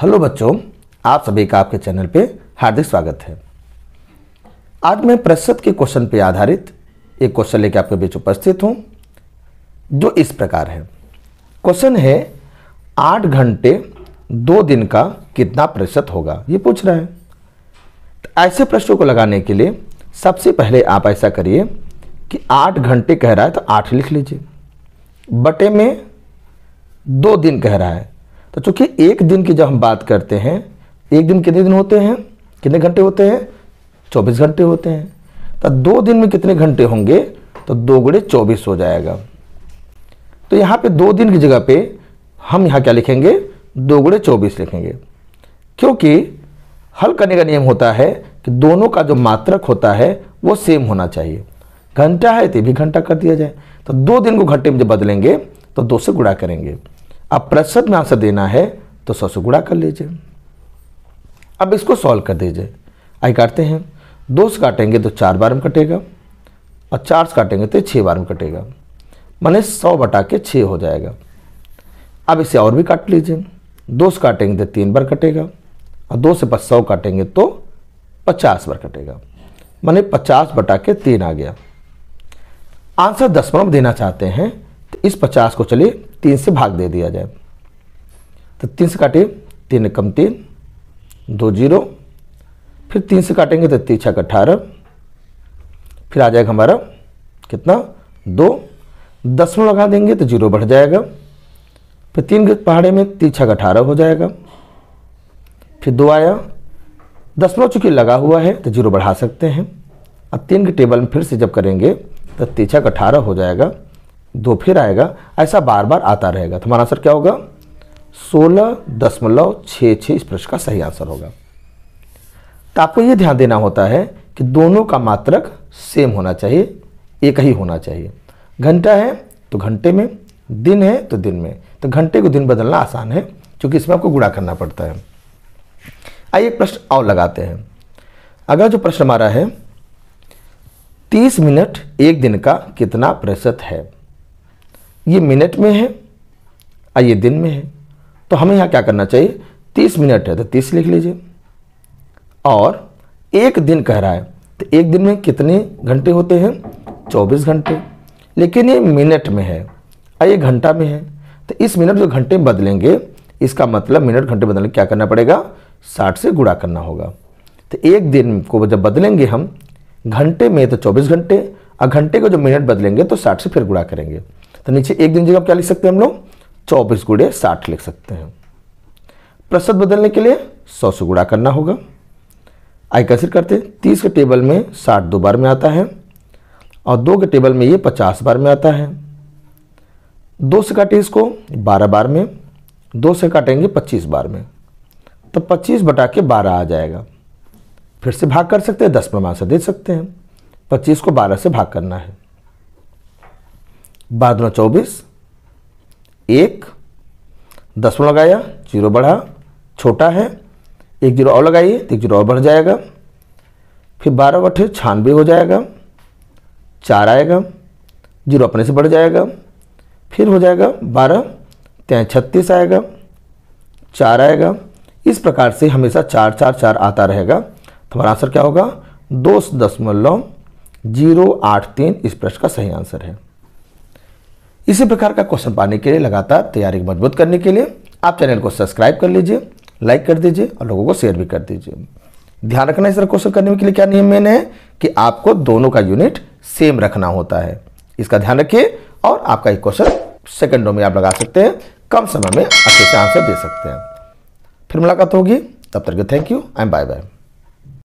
hello बच्चों आप सभी का आपके चैनल पे हार्दिक स्वागत है आज मैं प्रतिशत के क्वेश्चन पे आधारित एक क्वेश्चन लेकर आपके बीच उपस्थित हूँ जो इस प्रकार है क्वेश्चन है आठ घंटे दो दिन का कितना प्रतिशत होगा ये पूछ रहा है तो ऐसे प्रश्नों को लगाने के लिए सबसे पहले आप ऐसा करिए कि आठ घंटे कह रहा है तो आठ लिख लीजिए बटे में दो दिन कह रहा है तो चूंकि एक दिन की जब हम बात करते हैं एक दिन कितने दिन होते हैं कितने घंटे होते हैं चौबीस घंटे होते हैं तो दो दिन में कितने घंटे होंगे तो दो गुड़े चौबीस हो जाएगा तो यहाँ पे दो दिन की जगह पे हम यहाँ क्या लिखेंगे दो गुड़े चौबीस लिखेंगे क्योंकि हल करने का नियम होता है कि दोनों का जो मात्रक होता है वो सेम होना चाहिए घंटा है तो भी घंटा कर दिया जाए तो दो दिन को घंटे में जब बदलेंगे तो दो से गुड़ा करेंगे अब प्रतिशत में आंसर देना है तो सौ से गुणा कर लीजिए अब इसको सॉल्व कर दीजिए आई काटते हैं दो से काटेंगे तो चार बार में कटेगा और चार से काटेंगे तो छः बार में कटेगा मैंने सौ बटा के छः हो जाएगा अब इसे और भी काट लीजिए दो से काटेंगे तो तीन बार कटेगा और दो से बस सौ काटेंगे तो पचास बार कटेगा मैंने पचास बटा के तीन आ गया आंसर दस में देना चाहते हैं तो इस पचास को चलिए तीन से भाग दे दिया जाए तो तीन से काटिए तीन कम तीन दो जीरो फिर तीन से काटेंगे तो तीन छः अट्ठारह फिर आ जाएगा हमारा कितना दो में लगा देंगे तो जीरो बढ़ जाएगा फिर तीन के पहाड़े में तीन छः अठारह हो जाएगा फिर दो आया में चूँकि लगा हुआ है तो जीरो बढ़ा सकते हैं और तीन के टेबल में फिर से जब करेंगे तो तीन छः अठारह हो जाएगा दो फिर आएगा ऐसा बार बार आता रहेगा तो हमारा आंसर क्या होगा सोलह दशमलव छः छः इस प्रश्न का सही आंसर होगा तो आपको ये ध्यान देना होता है कि दोनों का मात्रक सेम होना चाहिए एक ही होना चाहिए घंटा है तो घंटे में दिन है तो दिन में तो घंटे को दिन बदलना आसान है क्योंकि इसमें आपको गुणा करना पड़ता है आइए एक प्रश्न और लगाते हैं अगला जो प्रश्न हमारा है तीस मिनट एक दिन का कितना प्रतिशत है ये मिनट में है और ये दिन में है तो हमें यहाँ क्या करना चाहिए तीस मिनट है तो तीस लिख लीजिए और एक दिन कह रहा है तो एक दिन में कितने घंटे होते हैं चौबीस घंटे लेकिन ये मिनट में है और ये घंटा में है तो इस मिनट जो घंटे में बदलेंगे इसका मतलब मिनट घंटे बदलने क्या करना पड़ेगा साठ से गुड़ा करना होगा तो एक दिन को जब बदलेंगे हम घंटे में तो चौबीस घंटे और घंटे को जो मिनट बदलेंगे तो साठ से फिर गुड़ा करेंगे तो नीचे एक दिन जगह क्या लिख सकते हैं हम लोग चौबीस गुड़े साठ लिख सकते हैं प्रतिशत बदलने के लिए सौ से गुड़ा करना होगा आई कैसे करते हैं तीस के टेबल में साठ दो बार में आता है और दो के टेबल में ये पचास बार में आता है दो से काटे इसको बारह बार में दो से काटेंगे पच्चीस बार में तो पच्चीस बटा के बारह आ जाएगा फिर से भाग कर सकते हैं दस प्रमाण से दे सकते हैं पच्चीस को बारह से भाग करना है बाद में चौबीस एक दसवा लगाया जीरो बढ़ा छोटा है एक जीरो और लगाइए तो एक जीरो और बढ़ जाएगा फिर बारह बटे छानबे हो जाएगा चार आएगा जीरो अपने से बढ़ जाएगा फिर हो जाएगा बारह तय छत्तीस आएगा चार आएगा इस प्रकार से हमेशा चार चार चार आता रहेगा तो हमारा आंसर क्या होगा दो दशमलव जीरो आठ तीन इस प्रश्न का सही आंसर है इसी प्रकार का क्वेश्चन पाने के लिए लगातार तैयारी मजबूत करने के लिए आप चैनल को सब्सक्राइब कर लीजिए लाइक कर दीजिए और लोगों को शेयर भी कर दीजिए ध्यान रखना इस तरह क्वेश्चन करने के लिए क्या नियम मैंने है कि आपको दोनों का यूनिट सेम रखना होता है इसका ध्यान रखिए और आपका एक क्वेश्चन सेकेंडों में आप लगा सकते हैं कम समय में अच्छे से आंसर दे सकते हैं फिर मुलाकात होगी तब तक के thank you and bye bye